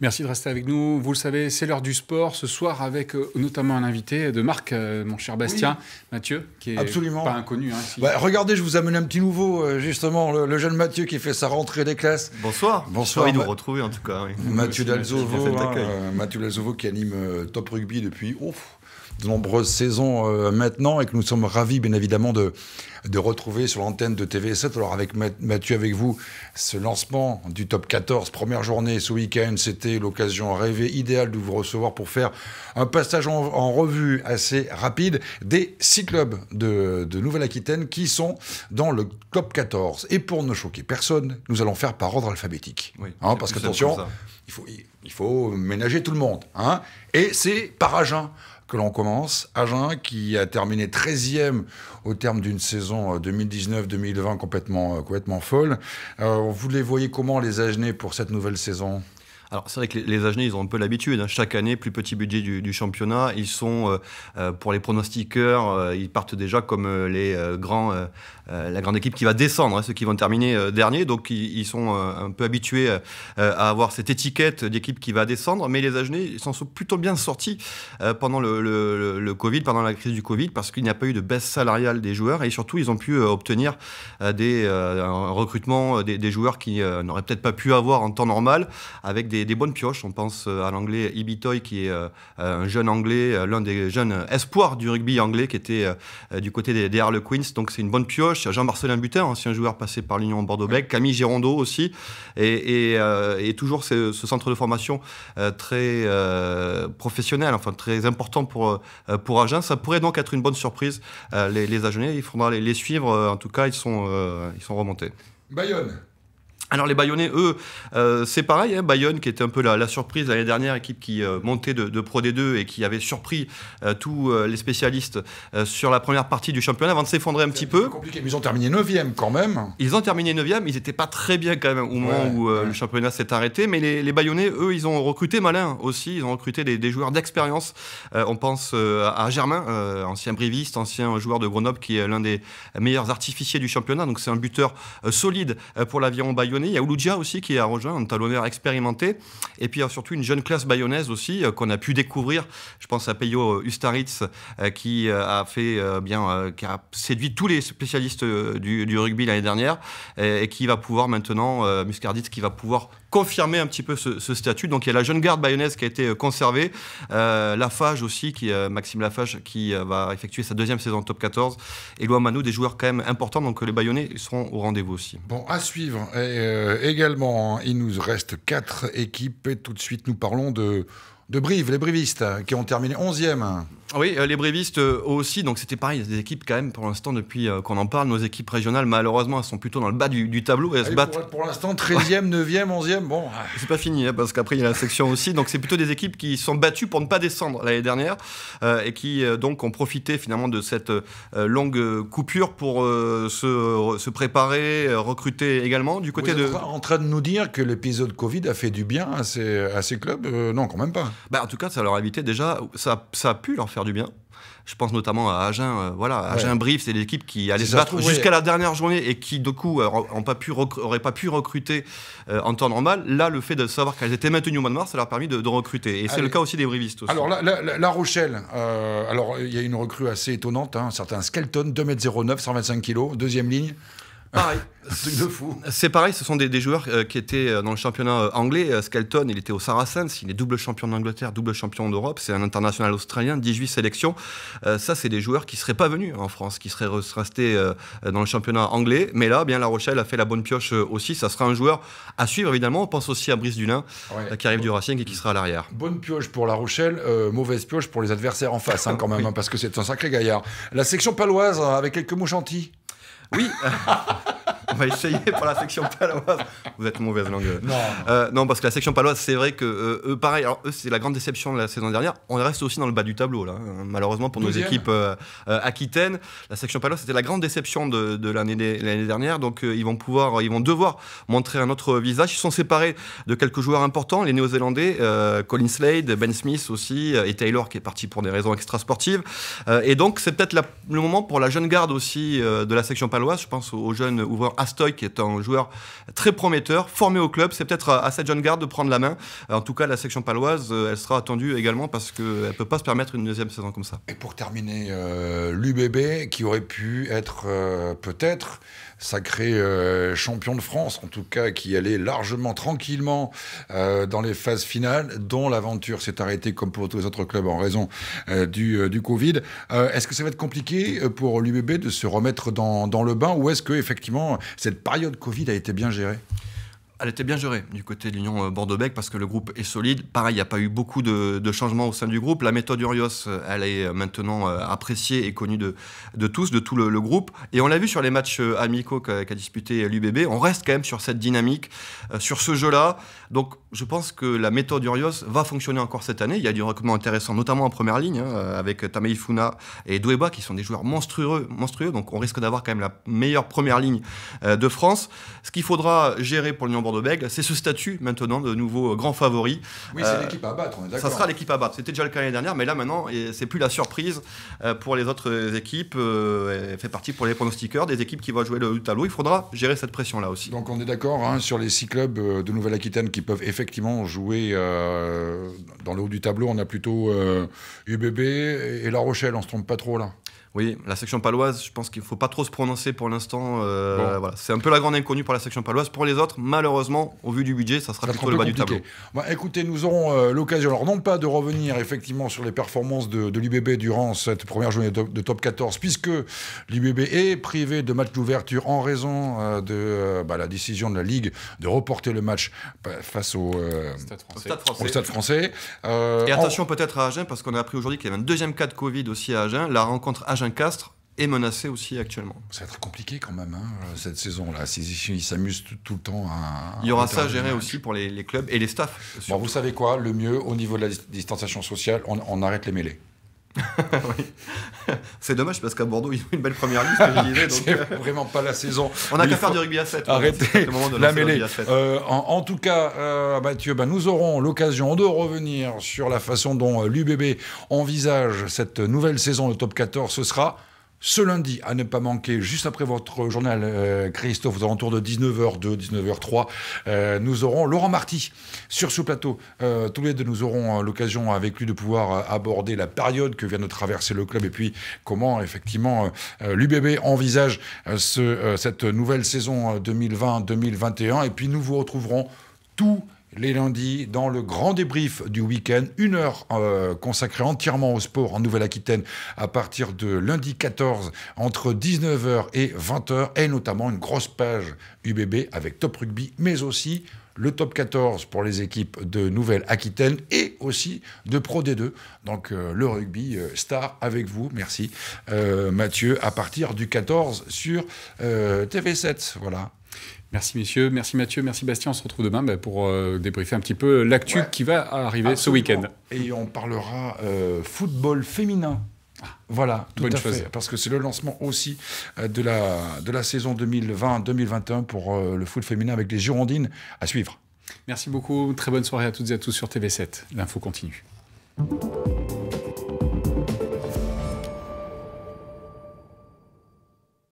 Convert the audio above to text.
Merci de rester avec nous. Vous le savez, c'est l'heure du sport ce soir avec euh, notamment un invité de Marc, euh, mon cher Bastien, Mathieu, qui est Absolument. pas inconnu. Hein, bah, regardez, je vous amène un petit nouveau, euh, justement, le, jeune Mathieu qui fait sa rentrée des classes. Bonsoir. Bonsoir. Il nous retrouver en tout cas. Mathieu Dalzovo, hein, Mathieu Dalzovo qui anime Top Rugby depuis de nombreuses saisons euh, maintenant et que nous sommes ravis, bien évidemment, de, de retrouver sur l'antenne de TV7. Alors, avec Mathieu, avec vous, ce lancement du top 14, première journée ce week-end, c'était l'occasion rêvée idéale de vous recevoir pour faire un passage en, revue assez rapide des six clubs de, de Nouvelle-Aquitaine qui sont dans le top 14. Et pour ne choquer personne, nous allons faire par ordre alphabétique. Oui, hein, parce attention, il faut, il faut ménager tout le monde. Hein, et c'est par agent que l'on commence. Agen, qui a terminé 13e au terme d'une saison 2019-2020 euh, complètement, euh, complètement folle. Euh, vous les voyez comment, les Agenais, pour cette nouvelle saison alors c'est vrai que les Agenais, ils ont un peu l'habitude. Hein. Chaque année, plus petit budget du, championnat, ils sont, euh, euh, pour les pronostiqueurs, euh, ils partent déjà comme les grands, la grande équipe qui va descendre, hein, ceux qui vont terminer dernier. Donc ils, sont un peu habitués à avoir cette étiquette d'équipe qui va descendre. Mais les Agenais, ils s'en sont plutôt bien sortis pendant le, Covid, pendant la crise du Covid, parce qu'il n'y a pas eu de baisse salariale des joueurs et surtout ils ont pu obtenir des, un recrutement des, des joueurs qui n'auraient peut-être pas pu avoir en temps normal avec des des bonnes pioches. On pense euh, à l'anglais Ibitoy, qui est euh, un jeune anglais, euh, l'un des jeunes espoirs du rugby anglais, qui était du côté des, Harlequins. Donc c'est une bonne pioche. Jean-Marcelin Butin, ancien joueur passé par l'Union Bordeaux-Bègles. Camille Girondeau aussi. Et, toujours ce, centre de formation très professionnel, enfin très important pour, pour Agen. Ça pourrait donc être une bonne surprise, les, les Agenais. Il faudra les, suivre. En tout cas, ils sont, ils sont remontés. Bayonne. Alors les Bayonnais, eux, euh, c'est pareil. Hein, Bayonne, qui était un peu la, la surprise l'année dernière, équipe qui euh, montait de, Pro D2 et qui avait surpris euh, tous les spécialistes sur la première partie du championnat avant de s'effondrer un petit peu. Compliqué. Mais ils ont terminé 9e quand même. Ils ont terminé 9e, ils n'étaient pas très bien quand même au moment où le championnat s'est arrêté. Mais les, les, Bayonnais, eux, ils ont recruté malin aussi. Ils ont recruté des, joueurs d'expérience. on pense à Germain, ancien briviste, ancien joueur de Grenoble, qui est l'un des meilleurs artificiers du championnat. Donc c'est un buteur solide pour l'avion Bayonne il y a Ouloudia aussi qui a rejoint, un talonneur expérimenté. Et puis il y a surtout une jeune classe bayonnaise aussi euh, qu'on a pu découvrir. Je pense à Peyo euh, Ustaritz euh, qui a fait bien, qui a séduit tous les spécialistes du, rugby l'année dernière et, qui va pouvoir maintenant, Muscarditz, qui va pouvoir confirmer un petit peu ce, statut. Donc il y a la jeune garde bayonnaise qui a été conservée, Lafage aussi, qui, Maxime Lafage qui va effectuer sa deuxième saison top 14, et Loa Manou, des joueurs quand même importants, donc les bayonnais seront au rendez-vous aussi. Bon, à suivre. Et et euh, également. Il nous reste quatre équipes et tout de suite nous parlons de, de Brive, les Brivistes, qui ont terminé 11e. Oui, euh, les brévistes euh, aussi. Donc c'était pareil, il y a des équipes quand même pour l'instant depuis euh, qu'on en parle, nos équipes régionales malheureusement elles sont plutôt dans le bas du, tableau. Elles se battent. Pour, l'instant 13e, 9e, 11e. Bon, ah. c'est pas fini hein, parce qu'après il y a la section aussi. Donc c'est plutôt des équipes qui sont battues pour ne pas descendre l'année dernière et qui donc ont profité finalement de cette longue coupure pour se, préparer, recruter également du côté Vous de. En train de nous dire que l'épisode Covid a fait du bien à ces, clubs Non, quand même pas. Bah, en tout cas, ça leur a évité déjà, ça, ça a pu leur faire du bien. Je pense notamment à Agen. Euh, voilà, Agen c'est l'équipe qui allait se battre jusqu'à la dernière journée et qui, du coup, euh, n'aurait pas, pu pas pu recruter euh, en temps normal. Là, le fait de savoir qu'elles étaient maintenues au mois de mars, ça leur a permis de, recruter. Et c'est le cas aussi des Brivistes. Alors, la, Rochelle, alors il y a une recrue assez étonnante, hein. un certain Skelton, 2m09, 125 kg, deuxième ligne. C'est de C'est pareil, ce sont des, joueurs euh, qui étaient euh, dans le championnat euh, anglais. Skelton, il était au Saracens, il est double champion d'Angleterre, double champion d'Europe, c'est un international australien, 18 sélections. ça, c'est des joueurs qui ne seraient pas venus en France, qui seraient restés dans le championnat anglais. Mais là, bien La Rochelle a fait la bonne pioche aussi. Ça sera un joueur à suivre, évidemment. On pense aussi à Brice Dulin, qui arrive du Racing et qui sera à l'arrière. Bonne pioche pour La Rochelle, mauvaise pioche pour les adversaires en face, hein, quand même, hein, parce que c'est un sacré gaillard. La section paloise, avec quelques mots gentils oui. on va essayer pour la section paloise. Vous êtes mauvaise langue. Non, euh, parce que la section paloise, c'est vrai que euh, eux, pareil, eux, c'est la grande déception de la saison dernière. On reste aussi dans le bas du tableau, là. Hein, malheureusement pour nos équipes euh, aquitaines, la section paloise, c'était la grande déception de, l'année dernière. Donc, ils vont pouvoir, ils vont devoir montrer un autre visage. Ils sont séparés de quelques joueurs importants, les Néo-Zélandais, Colin Slade, Ben Smith aussi, et Taylor qui est parti pour des raisons extra-sportives. et donc, c'est peut-être le moment pour la jeune garde aussi de la section paloise. Je pense aux, jeunes ouvriers. Astoy, qui est un joueur très prometteur, formé au club. C'est peut-être à, cette jeune garde de prendre la main. En tout cas, la section paloise, euh, elle sera attendue également parce qu'elle ne peut pas se permettre une deuxième saison comme ça. Et pour terminer, euh, l'UBB, qui aurait pu être euh, peut-être sacré champion de France, en tout cas qui allait largement, tranquillement dans les phases finales, dont l'aventure s'est arrêtée comme pour tous les autres clubs en raison du, Covid. est-ce que ça va être compliqué pour l'UBB de se remettre dans, dans le bain ou est-ce que effectivement cette période Covid a été bien gérée elle était bien gérée du côté de l'Union euh, Bordeaux-Bègles parce que le groupe est solide. Pareil, il n'y a pas eu beaucoup de, changements au sein du groupe. La méthode Urios, euh, elle est euh, maintenant appréciée et connue de, tous, de tout le, groupe. Et on l'a vu sur les matchs amicaux qu'a disputé l'UBB. On reste quand même sur cette dynamique, sur ce jeu-là. Donc je pense que la méthode Urios va fonctionner encore cette année. Il y a du recrutement intéressant, notamment en première ligne, hein, avec Tamei et Douéba, qui sont des joueurs monstrueux. monstrueux. Donc on risque d'avoir quand même la meilleure première ligne de France. Ce qu'il faudra gérer pour l'Union c'est ce statut maintenant de nouveau grand favori. Oui, c'est euh, l'équipe à battre, on est Ça sera l'équipe à battre. C'était déjà le cas l'année dernière, mais là maintenant, c'est plus la surprise euh, pour les autres équipes. Elle euh, fait partie pour les pronostiqueurs des équipes qui vont jouer le tableau. Il faudra gérer cette pression-là aussi. Donc on est d'accord hein, sur les six clubs de Nouvelle-Aquitaine qui peuvent effectivement jouer dans le haut du tableau. On a plutôt UBB et La Rochelle, on se trompe pas trop là. Oui, la section paloise, je pense qu'il ne faut pas trop se prononcer pour l'instant. Euh, voilà. C'est un peu la grande inconnue pour la section paloise. Pour les autres, malheureusement, au vu du budget, ça sera plutôt le bas du tableau. écoutez, nous aurons euh, l'occasion, alors non pas de revenir effectivement sur les performances de, de l'UBB durant cette première journée de, top 14, puisque l'UBB est privé de match d'ouverture en raison euh, de bah, la décision de la Ligue de reporter le match bah, face au, stade français. Et attention peut-être à Agen, parce qu'on a appris aujourd'hui qu'il y avait un deuxième cas de Covid aussi à Agen. La rencontre Agen castre est menacé aussi actuellement. Ça va être compliqué quand même, hein, cette saison-là. Ils s'amusent tout, le temps à... Il y aura ça à gérer aussi pour les, clubs et les staffs. vous savez quoi Le mieux, au niveau de la distanciation sociale, on arrête les mêlées. C'est dommage parce qu'à Bordeaux, ils ont une belle première liste, euh, vraiment pas la saison. On n'a qu'à faire du rugby à 7. Hein. Arrêtez la mêlée. Euh, en, tout cas, euh, Mathieu, ben, nous aurons l'occasion de revenir sur la façon dont l'UBB envisage cette nouvelle saison, de top 14. Ce sera ce lundi, à ne pas manquer, juste après votre journal, euh, Christophe, aux alentours de 19h2, 19h3, euh, nous aurons Laurent Marty sur ce plateau. Euh, tous les deux, nous aurons l'occasion avec lui de pouvoir aborder la période que vient de traverser le club et puis comment, effectivement, l'UBB envisage cette nouvelle saison 2020-2021. Et puis, nous vous retrouverons tout les lundis dans le grand débrief du week-end, une heure euh, consacrée entièrement au sport en Nouvelle-Aquitaine à partir de lundi 14 entre 19h et 20h et notamment une grosse page UBB avec Top Rugby mais aussi le top 14 pour les équipes de Nouvelle-Aquitaine et aussi de Pro D2. Donc euh, le rugby euh, star avec vous, merci Mathieu, à partir du 14 sur TV7. Voilà. Merci messieurs, merci Mathieu, merci Bastien. On se retrouve demain bah, pour euh, débriefer un petit peu l'actu qui va arriver ce week-end. Et on parlera euh, football féminin. Ah, voilà, tout Bonne à chose. fait. Parce que c'est le lancement aussi euh, de la, de la saison 2020-2021 pour le foot féminin avec les Girondines à suivre. Merci beaucoup. Très bonne soirée à toutes et à tous sur TV7. L'info continue.